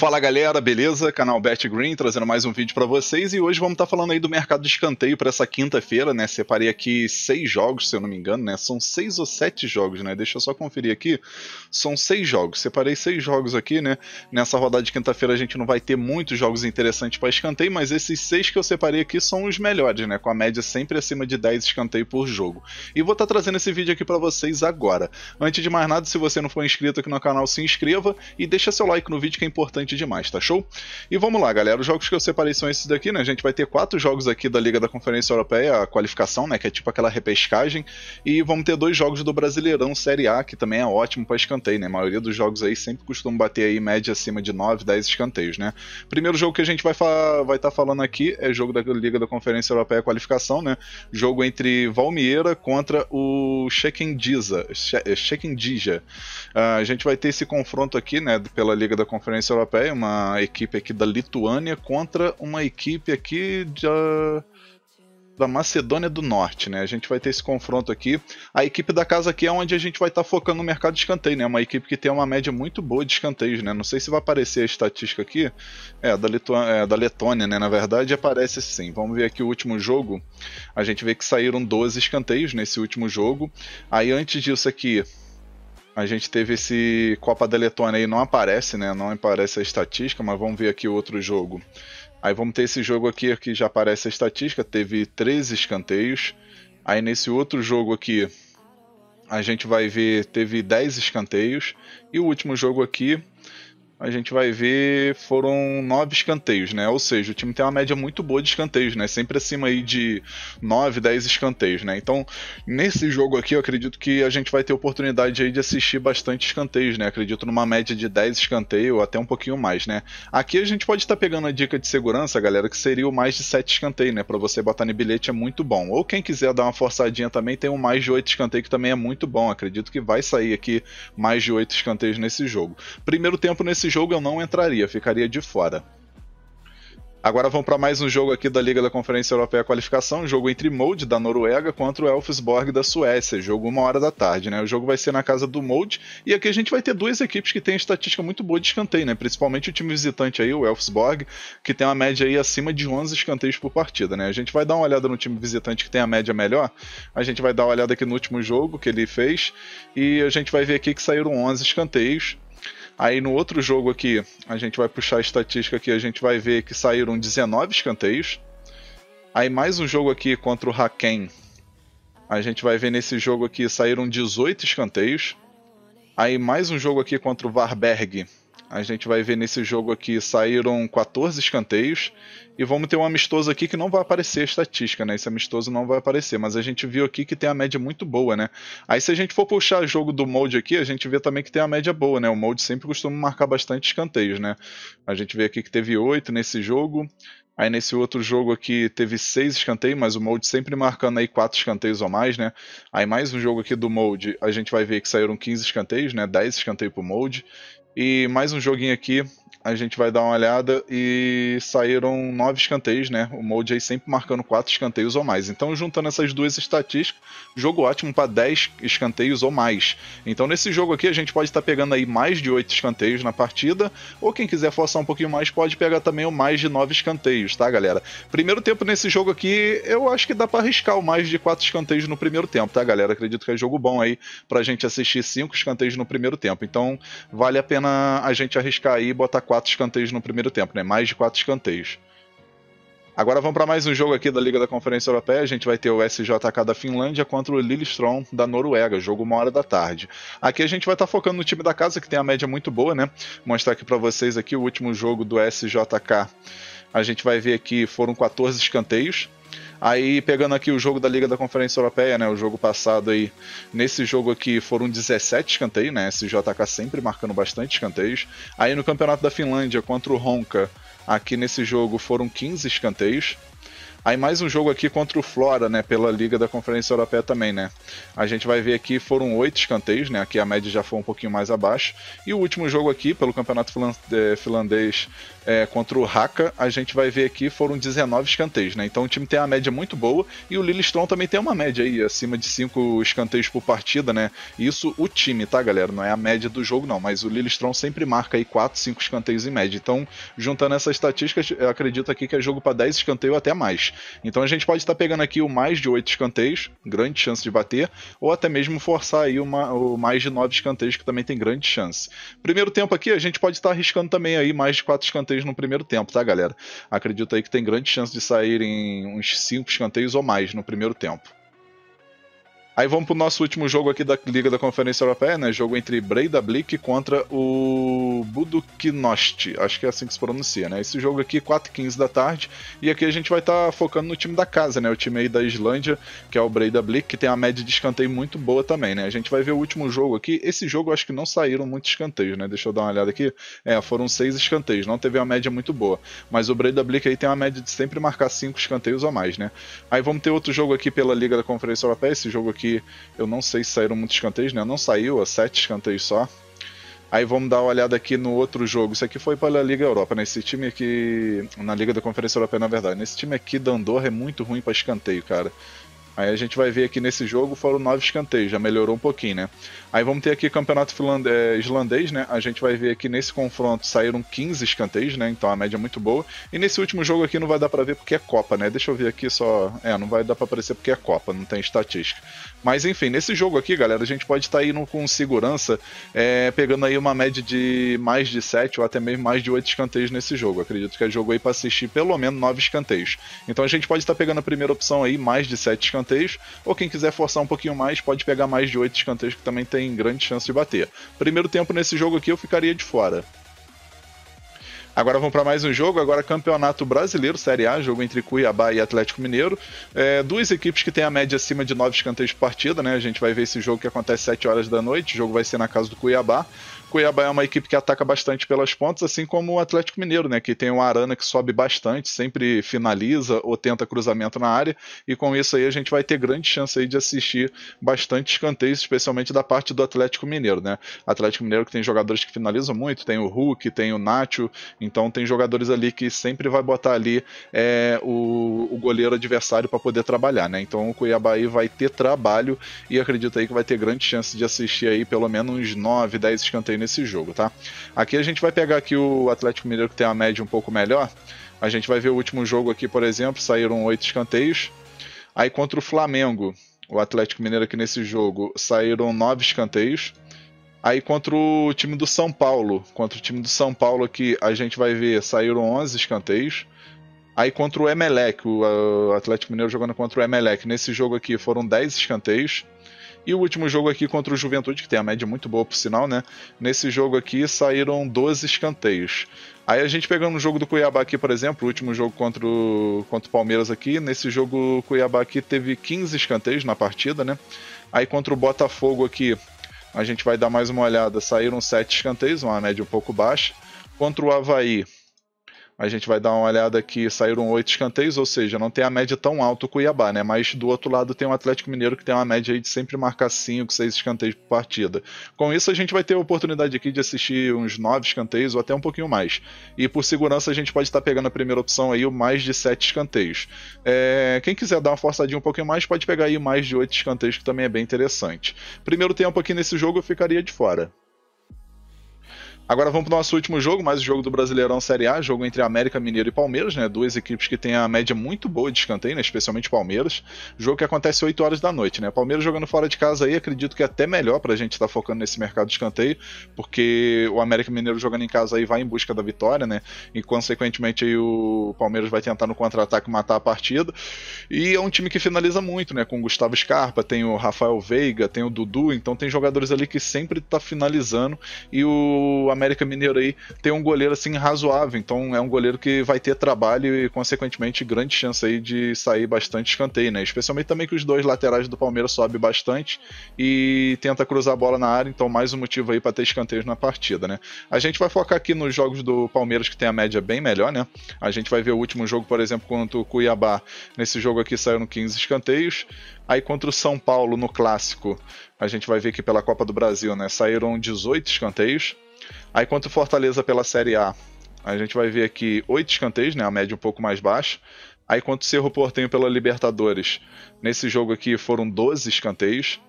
Fala galera, beleza? Canal Bet Green trazendo mais um vídeo para vocês e hoje vamos estar tá falando aí do mercado de escanteio para essa quinta-feira, né? Separei aqui seis jogos, se eu não me engano, né? São seis ou sete jogos, né? Deixa eu só conferir aqui. São seis jogos. Separei seis jogos aqui, né? Nessa rodada de quinta-feira a gente não vai ter muitos jogos interessantes para escanteio, mas esses seis que eu separei aqui são os melhores, né? Com a média sempre acima de 10 escanteio por jogo. E vou estar tá trazendo esse vídeo aqui para vocês agora. Antes de mais nada, se você não for inscrito aqui no canal, se inscreva e deixa seu like no vídeo que é importante importante demais, tá show? E vamos lá, galera. Os jogos que eu separei são esses daqui, né? A gente vai ter quatro jogos aqui da Liga da Conferência Europeia, a qualificação, né? Que é tipo aquela repescagem. E vamos ter dois jogos do Brasileirão Série A, que também é ótimo para escanteio, né? A maioria dos jogos aí sempre costuma bater aí média acima de 9, 10 escanteios, né? Primeiro jogo que a gente vai estar vai tá falando aqui é jogo da Liga da Conferência Europeia qualificação, né? Jogo entre Valmiera contra o Shekindija. Shekindija. Uh, ah, a gente vai ter esse confronto aqui, né? Pela Liga da Conferência Europeia europeia, uma equipe aqui da Lituânia contra uma equipe aqui de, da Macedônia do Norte, né? A gente vai ter esse confronto aqui. A equipe da casa aqui é onde a gente vai estar tá focando no mercado de escanteio, né? É uma equipe que tem uma média muito boa de escanteios, né? Não sei se vai aparecer a estatística aqui. É, da, é, da Letônia, né? Na verdade, aparece sim. Vamos ver aqui o último jogo. A gente vê que saíram 12 escanteios nesse último jogo. Aí, antes disso aqui, a gente teve esse Copa da Letônia aí, não aparece, né? Não aparece a estatística, mas vamos ver aqui outro jogo. Aí vamos ter esse jogo aqui que já aparece a estatística, teve 13 escanteios. Aí nesse outro jogo aqui, a gente vai ver, teve 10 escanteios. E o último jogo aqui, a gente vai ver foram nove escanteios, né? Ou seja, o time tem uma média muito boa de escanteios, né? Sempre acima aí de 9, 10 escanteios, né? Então, nesse jogo aqui, eu acredito que a gente vai ter oportunidade aí de assistir bastante escanteios, né? Acredito numa média de 10 escanteios, até um pouquinho mais, né? Aqui a gente pode estar tá pegando a dica de segurança, galera, que seria o mais de 7 escanteios, né? Para você botar no bilhete é muito bom. Ou quem quiser dar uma forçadinha também, tem um mais de 8 escanteio que também é muito bom. Acredito que vai sair aqui mais de 8 escanteios nesse jogo. Primeiro tempo nesse Nesse jogo eu não entraria, ficaria de fora. Agora vamos para mais um jogo aqui da Liga da Conferência Europeia Qualificação, um jogo entre Molde da Noruega contra o Elfsborg da Suécia, jogo uma hora da tarde, né? O jogo vai ser na casa do Molde e aqui a gente vai ter duas equipes que têm estatística muito boa de escanteio, né? Principalmente o time visitante aí, o Elfsborg, que tem uma média aí acima de 11 escanteios por partida, né? A gente vai dar uma olhada no time visitante que tem a média melhor, a gente vai dar uma olhada aqui no último jogo que ele fez e a gente vai ver aqui que saíram 11 escanteios Aí no outro jogo aqui, a gente vai puxar a estatística aqui, a gente vai ver que saíram 19 escanteios. Aí mais um jogo aqui contra o Haken. A gente vai ver nesse jogo aqui saíram 18 escanteios. Aí mais um jogo aqui contra o Varberg. A gente vai ver nesse jogo aqui saíram 14 escanteios e vamos ter um amistoso aqui que não vai aparecer a estatística, né? Esse amistoso não vai aparecer, mas a gente viu aqui que tem a média muito boa, né? Aí se a gente for puxar o jogo do molde aqui, a gente vê também que tem a média boa, né? O molde sempre costuma marcar bastante escanteios, né? A gente vê aqui que teve 8 nesse jogo, Aí nesse outro jogo aqui teve seis escanteios, mas o Mold sempre marcando aí quatro escanteios ou mais, né? Aí mais um jogo aqui do Mold, a gente vai ver que saíram 15 escanteios, né? 10 escanteios pro Mold. E mais um joguinho aqui a gente vai dar uma olhada e saíram nove escanteios, né? O Mold aí sempre marcando quatro escanteios ou mais. Então, juntando essas duas estatísticas, jogo ótimo para 10 escanteios ou mais. Então, nesse jogo aqui, a gente pode estar tá pegando aí mais de oito escanteios na partida, ou quem quiser forçar um pouquinho mais, pode pegar também o mais de nove escanteios, tá, galera? Primeiro tempo nesse jogo aqui, eu acho que dá para arriscar o mais de quatro escanteios no primeiro tempo, tá, galera? Acredito que é jogo bom aí pra gente assistir cinco escanteios no primeiro tempo. Então, vale a pena a gente arriscar aí e botar quatro escanteios no primeiro tempo, né? Mais de quatro escanteios. Agora vamos para mais um jogo aqui da Liga da Conferência Europeia. A gente vai ter o SJK da Finlândia contra o Lillestrøm da Noruega, jogo uma hora da tarde. Aqui a gente vai estar tá focando no time da casa que tem a média muito boa, né? Vou mostrar aqui para vocês aqui o último jogo do SJK. A gente vai ver aqui foram 14 escanteios. Aí pegando aqui o jogo da Liga da Conferência Europeia, né, o jogo passado aí, nesse jogo aqui foram 17 escanteios, né, SJK sempre marcando bastante escanteios. Aí no Campeonato da Finlândia contra o Honka, aqui nesse jogo foram 15 escanteios. Aí mais um jogo aqui contra o Flora, né? Pela Liga da Conferência Europeia também, né? A gente vai ver aqui foram oito escanteios, né? Aqui a média já foi um pouquinho mais abaixo. E o último jogo aqui, pelo Campeonato é, Finlandês é, contra o Haka, a gente vai ver aqui foram 19 escanteios, né? Então o time tem uma média muito boa e o Lillestrom também tem uma média aí, acima de cinco escanteios por partida, né? Isso o time, tá, galera? Não é a média do jogo, não. Mas o Lillestrom sempre marca aí 4, 5 escanteios em média. Então, juntando essas estatísticas, eu acredito aqui que é jogo para 10 escanteios até mais. Então a gente pode estar pegando aqui o mais de 8 escanteios, grande chance de bater, ou até mesmo forçar aí uma, o mais de 9 escanteios, que também tem grande chance. Primeiro tempo aqui, a gente pode estar arriscando também aí mais de 4 escanteios no primeiro tempo, tá, galera? Acredito aí que tem grande chance de saírem uns 5 escanteios ou mais no primeiro tempo. Aí vamos pro nosso último jogo aqui da Liga da Conferência Europeia, né? Jogo entre Breda Blick contra o Buduknost. Acho que é assim que se pronuncia, né? Esse jogo aqui, 4h15 da tarde. E aqui a gente vai estar tá focando no time da casa, né? O time aí da Islândia, que é o Breda Blick, que tem uma média de escanteio muito boa também, né? A gente vai ver o último jogo aqui. Esse jogo acho que não saíram muitos escanteios, né? Deixa eu dar uma olhada aqui. É, foram seis escanteios. Não teve uma média muito boa. Mas o Breda Blick aí tem uma média de sempre marcar cinco escanteios ou mais, né? Aí vamos ter outro jogo aqui pela Liga da Conferência Europeia. Esse jogo aqui que eu não sei se saíram muitos escanteios, né? Não saiu, ó, sete escanteios só. Aí vamos dar uma olhada aqui no outro jogo. Isso aqui foi para a Liga Europa, nesse né? time aqui. Na Liga da Conferência Europeia, na verdade. Nesse né? time aqui da Andorra é muito ruim para escanteio, cara. Aí a gente vai ver aqui nesse jogo foram nove escanteios, já melhorou um pouquinho, né? Aí vamos ter aqui campeonato eh, islandês, né? A gente vai ver aqui nesse confronto saíram 15 escanteios, né? Então a média é muito boa. E nesse último jogo aqui não vai dar para ver porque é Copa, né? Deixa eu ver aqui só. É, não vai dar para aparecer porque é Copa, não tem estatística. Mas enfim, nesse jogo aqui, galera, a gente pode estar tá indo com segurança, é, pegando aí uma média de mais de 7 ou até mesmo mais de 8 escanteios nesse jogo. Acredito que é jogo aí para assistir pelo menos 9 escanteios. Então a gente pode estar tá pegando a primeira opção aí, mais de 7 escanteios escanteios, ou quem quiser forçar um pouquinho mais, pode pegar mais de oito escanteios, que também tem grande chance de bater. Primeiro tempo nesse jogo aqui eu ficaria de fora. Agora vamos para mais um jogo, agora Campeonato Brasileiro, Série A, jogo entre Cuiabá e Atlético Mineiro. É, duas equipes que têm a média acima de 9 escanteios por partida, né? A gente vai ver esse jogo que acontece às 7 horas da noite, o jogo vai ser na casa do Cuiabá. Cuiabá é uma equipe que ataca bastante pelas pontas, assim como o Atlético Mineiro, né? Que tem o Arana que sobe bastante, sempre finaliza ou tenta cruzamento na área. E com isso aí a gente vai ter grande chance aí de assistir bastante escanteios, especialmente da parte do Atlético Mineiro, né? Atlético Mineiro que tem jogadores que finalizam muito, tem o Hulk, tem o Nacho, então tem jogadores ali que sempre vai botar ali é, o, o goleiro adversário para poder trabalhar, né? Então o Cuiabá aí vai ter trabalho e acredito aí que vai ter grande chance de assistir aí pelo menos uns 9, 10 escanteios aí nesse jogo, tá? Aqui a gente vai pegar aqui o Atlético Mineiro que tem a média um pouco melhor. A gente vai ver o último jogo aqui, por exemplo, saíram oito escanteios. Aí contra o Flamengo, o Atlético Mineiro aqui nesse jogo, saíram nove escanteios. Aí contra o time do São Paulo, contra o time do São Paulo aqui, a gente vai ver, saíram 11 escanteios. Aí contra o Emelec, o Atlético Mineiro jogando contra o Emelec, nesse jogo aqui foram 10 escanteios. E o último jogo aqui contra o Juventude, que tem a média muito boa, por sinal, né? Nesse jogo aqui saíram 12 escanteios. Aí a gente pegando o jogo do Cuiabá aqui, por exemplo, o último jogo contra o, contra o Palmeiras aqui, nesse jogo o Cuiabá aqui teve 15 escanteios na partida, né? Aí contra o Botafogo aqui, a gente vai dar mais uma olhada, saíram 7 escanteios, uma média um pouco baixa. Contra o Havaí, a gente vai dar uma olhada aqui, saíram oito escanteios, ou seja, não tem a média tão alta o Cuiabá, né? Mas do outro lado tem o Atlético Mineiro que tem uma média aí de sempre marcar cinco, seis escanteios por partida. Com isso a gente vai ter a oportunidade aqui de assistir uns nove escanteios ou até um pouquinho mais. E por segurança a gente pode estar pegando a primeira opção aí, o mais de sete escanteios. É... Quem quiser dar uma forçadinha um pouquinho mais, pode pegar aí mais de oito escanteios, que também é bem interessante. Primeiro tempo aqui nesse jogo eu ficaria de fora. Agora vamos para o nosso último jogo, mais o jogo do Brasileirão Série A, jogo entre América Mineiro e Palmeiras, né? Duas equipes que têm a média muito boa de escanteio, né? Especialmente Palmeiras. Jogo que acontece 8 horas da noite, né? Palmeiras jogando fora de casa aí, acredito que é até melhor para a gente estar tá focando nesse mercado de escanteio, porque o América Mineiro jogando em casa aí vai em busca da vitória, né? E consequentemente aí o Palmeiras vai tentar no contra-ataque matar a partida. E é um time que finaliza muito, né? Com o Gustavo Scarpa, tem o Rafael Veiga, tem o Dudu, então tem jogadores ali que sempre tá finalizando e o América Mineiro aí tem um goleiro assim razoável, então é um goleiro que vai ter trabalho e consequentemente grande chance aí de sair bastante escanteio, né? Especialmente também que os dois laterais do Palmeiras sobem bastante e tenta cruzar a bola na área, então mais um motivo aí para ter escanteios na partida, né? A gente vai focar aqui nos jogos do Palmeiras que tem a média bem melhor, né? A gente vai ver o último jogo, por exemplo, contra o Cuiabá. Nesse jogo aqui saíram 15 escanteios. Aí contra o São Paulo no clássico, a gente vai ver que pela Copa do Brasil, né, saíram 18 escanteios. Aí quanto Fortaleza pela Série A, a gente vai ver aqui oito escanteios, né? A média um pouco mais baixa. Aí quanto Cerro Portenho pela Libertadores, nesse jogo aqui foram 12 escanteios.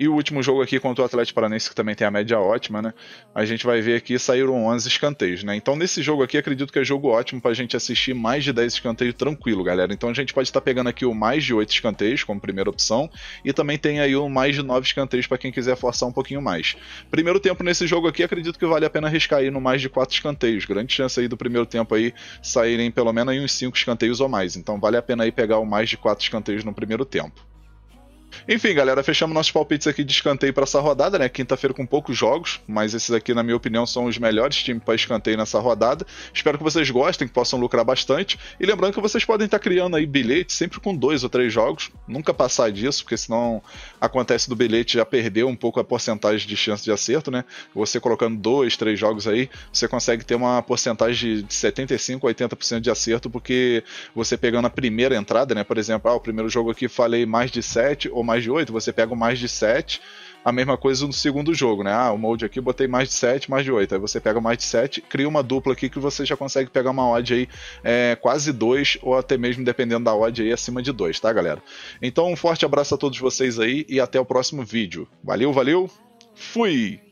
E o último jogo aqui contra o Atlético Paranense, que também tem a média ótima, né? A gente vai ver aqui saíram 11 escanteios, né? Então nesse jogo aqui acredito que é jogo ótimo para a gente assistir mais de 10 escanteios tranquilo, galera. Então a gente pode estar tá pegando aqui o mais de 8 escanteios como primeira opção e também tem aí o mais de 9 escanteios para quem quiser forçar um pouquinho mais. Primeiro tempo nesse jogo aqui acredito que vale a pena arriscar aí no mais de 4 escanteios. Grande chance aí do primeiro tempo aí saírem pelo menos aí uns 5 escanteios ou mais. Então vale a pena aí pegar o mais de 4 escanteios no primeiro tempo. Enfim, galera, fechamos nossos palpites aqui de escanteio para essa rodada, né? Quinta-feira com poucos jogos, mas esses aqui, na minha opinião, são os melhores times para escanteio nessa rodada. Espero que vocês gostem, que possam lucrar bastante. E lembrando que vocês podem estar tá criando aí bilhetes sempre com dois ou três jogos, nunca passar disso, porque senão acontece do bilhete já perder um pouco a porcentagem de chance de acerto, né? Você colocando dois, três jogos aí, você consegue ter uma porcentagem de 75 a 80% de acerto, porque você pegando a primeira entrada, né? Por exemplo, ah, o primeiro jogo aqui falei mais de 7 ou colocou mais de 8, você pega o mais de 7. A mesma coisa no segundo jogo, né? Ah, o molde aqui eu botei mais de 7, mais de 8. Aí você pega mais de 7, cria uma dupla aqui que você já consegue pegar uma odd aí é, quase 2, ou até mesmo dependendo da odd aí acima de 2, tá, galera? Então um forte abraço a todos vocês aí e até o próximo vídeo. Valeu, valeu, fui!